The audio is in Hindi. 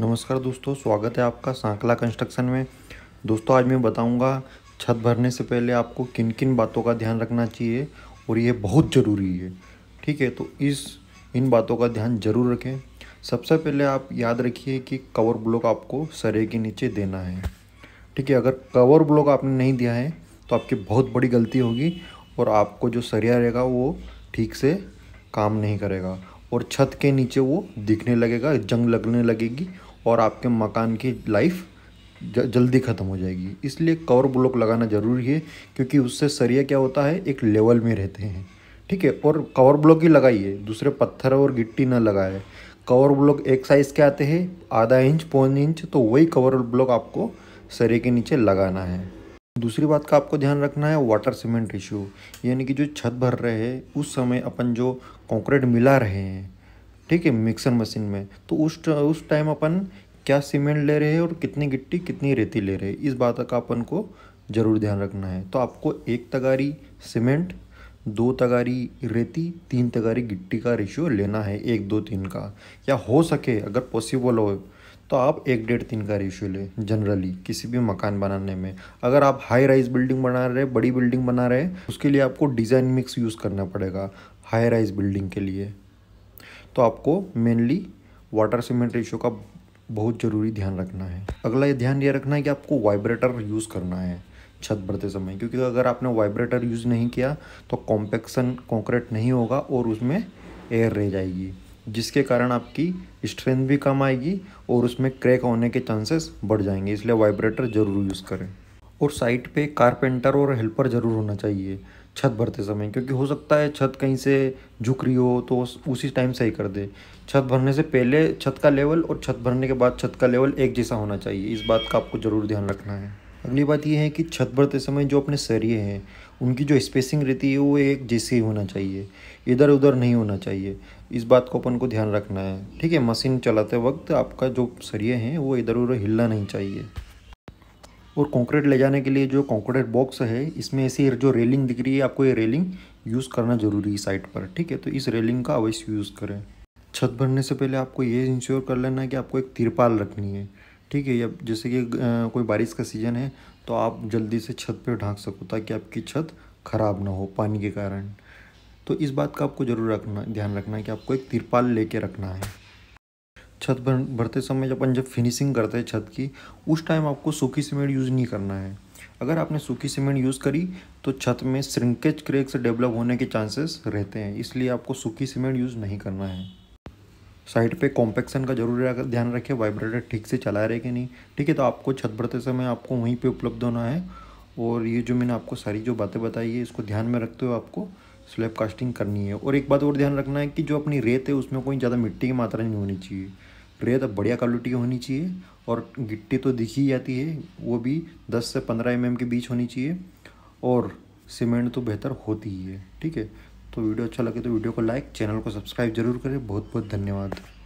नमस्कार दोस्तों स्वागत है आपका सांकला कंस्ट्रक्शन में दोस्तों आज मैं बताऊंगा छत भरने से पहले आपको किन किन बातों का ध्यान रखना चाहिए और ये बहुत ज़रूरी है ठीक है तो इस इन बातों का ध्यान ज़रूर रखें सबसे पहले आप याद रखिए कि कवर ब्लॉक आपको सरे के नीचे देना है ठीक है अगर कवर ब्लॉक आपने नहीं दिया है तो आपकी बहुत बड़ी गलती होगी और आपको जो सरिया रहेगा वो ठीक से काम नहीं करेगा और छत के नीचे वो दिखने लगेगा जंग लगने लगेगी और आपके मकान की लाइफ जल्दी ख़त्म हो जाएगी इसलिए कवर ब्लॉक लगाना ज़रूरी है क्योंकि उससे सरिया क्या होता है एक लेवल में रहते हैं ठीक है और कवर ब्लॉक ही लगाइए दूसरे पत्थर और गिट्टी ना लगाए कवर ब्लॉक एक साइज़ के आते हैं आधा इंच पौन इंच तो वही कवर ब्लॉक आपको सरे के नीचे लगाना है दूसरी बात का आपको ध्यान रखना है वाटर सीमेंट रेशियो यानी कि जो छत भर रहे हैं उस समय अपन जो कंक्रीट मिला रहे हैं ठीक है मिक्सर मशीन में तो उस उस टाइम अपन क्या सीमेंट ले रहे हैं और कितनी गिट्टी कितनी रेती ले रहे हैं इस बात का अपन को ज़रूर ध्यान रखना है तो आपको एक तगारी सीमेंट दो तगारी रेती तीन तगारी गिट्टी का रेशियो लेना है एक दो तीन का या हो सके अगर पॉसिबल हो तो आप एक डेढ़ तीन का रेशियो लें जनरली किसी भी मकान बनाने में अगर आप हाई राइज बिल्डिंग बना रहे बड़ी बिल्डिंग बना रहे उसके लिए आपको डिज़ाइन मिक्स यूज़ करना पड़ेगा हाई राइज बिल्डिंग के लिए तो आपको मेनली वाटर सीमेंट रेशियो का बहुत ज़रूरी ध्यान रखना है अगला ये ध्यान ये रखना है कि आपको वाइब्रेटर यूज़ करना है छत भरते समय क्योंकि अगर आपने वाइब्रेटर यूज़ नहीं किया तो कॉम्पेक्सन कॉन्क्रीट नहीं होगा और उसमें एयर रह जाएगी जिसके कारण आपकी स्ट्रेंथ भी कम आएगी और उसमें क्रैक होने के चांसेस बढ़ जाएंगे इसलिए वाइब्रेटर ज़रूर यूज़ करें और साइट पे कारपेंटर और हेल्पर ज़रूर होना चाहिए छत भरते समय क्योंकि हो सकता है छत कहीं से झुक रही हो तो उसी टाइम सही कर दे छत भरने से पहले छत का लेवल और छत भरने के बाद छत का लेवल एक जैसा होना चाहिए इस बात का आपको ज़रूर ध्यान रखना है अगली बात यह है कि छत भरते समय जो अपने सरिये हैं उनकी जो स्पेसिंग रहती है वो एक जैसे ही होना चाहिए इधर उधर नहीं होना चाहिए इस बात को अपन को ध्यान रखना है ठीक है मशीन चलाते वक्त आपका जो सरिये हैं वो इधर उधर हिलना नहीं चाहिए और कंक्रीट ले जाने के लिए जो कंक्रीट बॉक्स है इसमें ऐसी जो रेलिंग दिख रही है आपको ये रेलिंग यूज़ करना ज़रूरी है साइट पर ठीक है तो इस रेलिंग का अवश्य यूज़ करें छत भरने से पहले आपको ये इंश्योर कर लेना है कि आपको एक तिरपाल रखनी है ठीक है या जैसे कि कोई बारिश का सीज़न है तो आप जल्दी से छत पर ढाँक सको ताकि आपकी छत ख़राब ना हो पानी के कारण तो इस बात का आपको ज़रूर रखना ध्यान रखना है कि आपको एक तिरपाल ले रखना है छत भर भरते समय जब अपन जब फिनिशिंग करते हैं छत की उस टाइम आपको सूखी सीमेंट यूज़ नहीं करना है अगर आपने सूखी सीमेंट यूज़ करी तो छत में श्रिंकेज क्रेक से डेवलप होने के चांसेस रहते हैं इसलिए आपको सूखी सीमेंट यूज़ नहीं करना है साइड पे कॉम्पेक्शन का जरूर ध्यान रखें वाइब्रेटर ठीक से चला रहे कि नहीं ठीक है तो आपको छत भरते समय आपको वहीं पर उपलब्ध होना है और ये जो मैंने आपको सारी जो बातें बताई है इसको ध्यान में रखते हुए आपको स्लैब कास्टिंग करनी है और एक बात और ध्यान रखना है कि जो अपनी रेत है उसमें कोई ज़्यादा मिट्टी की मात्रा नहीं होनी चाहिए रेत बढ़िया क्वालिटी की होनी चाहिए और गिट्टी तो दिखी जाती है वो भी 10 से 15 एम mm के बीच होनी चाहिए और सीमेंट तो बेहतर होती ही है ठीक है तो वीडियो अच्छा लगे तो वीडियो को लाइक चैनल को सब्सक्राइब जरूर करें बहुत बहुत धन्यवाद